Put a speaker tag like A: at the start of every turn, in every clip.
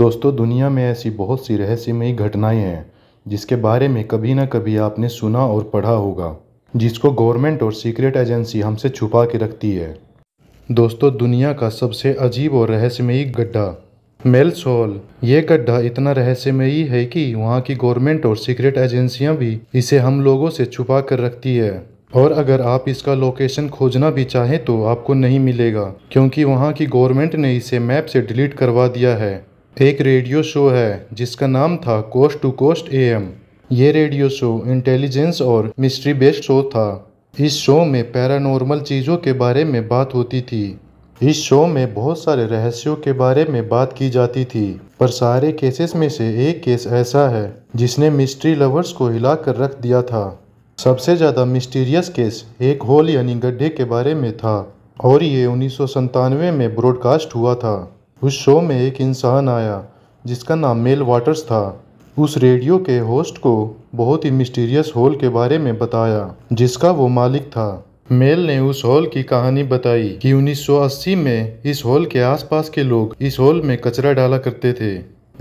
A: दोस्तों दुनिया में ऐसी बहुत सी रहस्यमयी घटनाएं हैं जिसके बारे में कभी ना कभी आपने सुना और पढ़ा होगा जिसको गवर्नमेंट और सीक्रेट एजेंसी हमसे छुपा के रखती है दोस्तों दुनिया का सबसे अजीब और रहस्यमयी गड्ढा मेलसोल ये गड्ढा इतना रहस्यमयी है कि वहाँ की गवर्नमेंट और सीक्रेट एजेंसियाँ भी इसे हम लोगों से छुपा कर रखती है और अगर आप इसका लोकेशन खोजना भी चाहें तो आपको नहीं मिलेगा क्योंकि वहाँ की गवर्नमेंट ने इसे मैप से डिलीट करवा दिया है एक रेडियो शो है जिसका नाम था coast to coast A M ये रेडियो शो इंटेलिजेंस और मिस्ट्री बेस्ड शो था इस शो में पैरानॉर्मल चीज़ों के बारे में बात होती थी इस शो में बहुत सारे रहस्यों के बारे में बात की जाती थी पर सारे केसेस में से एक केस ऐसा है जिसने मिस्ट्री लवर्स को हिला कर रख दिया था सबसे ज़्यादा मिस्टीरियस केस एक होल यानी गड्ढे के बारे में था और ये उन्नीस में ब्रॉडकास्ट हुआ था उस शो में एक इंसान आया जिसका नाम मेल वाटर्स था उस रेडियो के होस्ट को बहुत ही मिस्टीरियस हॉल के बारे में बताया जिसका वो मालिक था मेल ने उस हॉल की कहानी बताई कि 1980 में इस हॉल के आसपास के लोग इस हॉल में कचरा डाला करते थे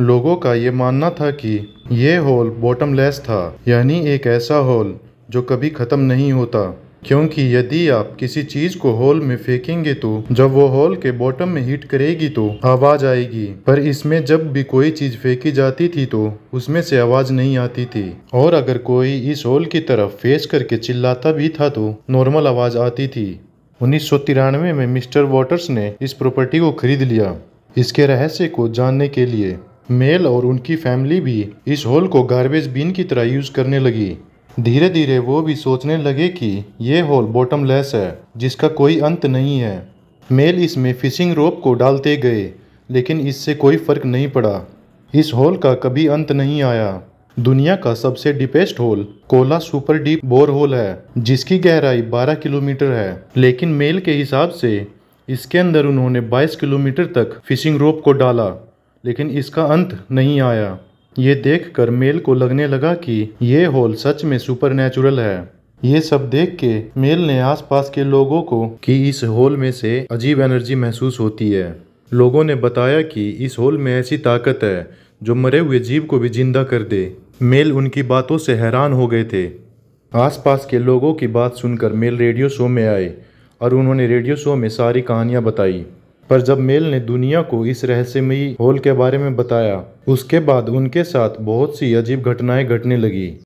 A: लोगों का ये मानना था कि ये हॉल बॉटमलेस था यानी एक ऐसा हॉल जो कभी ख़त्म नहीं होता क्योंकि यदि आप किसी चीज को होल में फेंकेंगे तो जब वो होल के बॉटम में हिट करेगी तो आवाज आएगी पर इसमें जब भी कोई चीज फेंकी जाती थी तो उसमें से आवाज नहीं आती थी और अगर कोई इस होल की तरफ फेस करके चिल्लाता भी था तो नॉर्मल आवाज आती थी उन्नीस में मिस्टर वॉटर्स ने इस प्रॉपर्टी को खरीद लिया इसके रहस्य को जानने के लिए मेल और उनकी फैमिली भी इस होल को गार्बेज बिन की तरह यूज करने लगी धीरे धीरे वो भी सोचने लगे कि ये होल बॉटमलेस है जिसका कोई अंत नहीं है मेल इसमें फिशिंग रोप को डालते गए लेकिन इससे कोई फर्क नहीं पड़ा इस होल का कभी अंत नहीं आया दुनिया का सबसे deepest hole Kola super deep bore hole है जिसकी गहराई 12 किलोमीटर है लेकिन मेल के हिसाब से इसके अंदर उन्होंने 22 किलोमीटर तक फिशिंग रोप को डाला लेकिन इसका अंत नहीं आया ये देखकर मेल को लगने लगा कि ये हॉल सच में नेचुरल है ये सब देख के मेल ने आसपास के लोगों को कि इस हॉल में से अजीब एनर्जी महसूस होती है लोगों ने बताया कि इस हॉल में ऐसी ताकत है जो मरे हुए जीव को भी जिंदा कर दे मेल उनकी बातों से हैरान हो गए थे आसपास के लोगों की बात सुनकर मेल रेडियो शो में आए और उन्होंने रेडियो शो में सारी कहानियाँ बताई पर जब मेल ने दुनिया को इस रहस्यमयी हॉल के बारे में बताया उसके बाद उनके साथ बहुत सी अजीब घटनाएं घटने लगी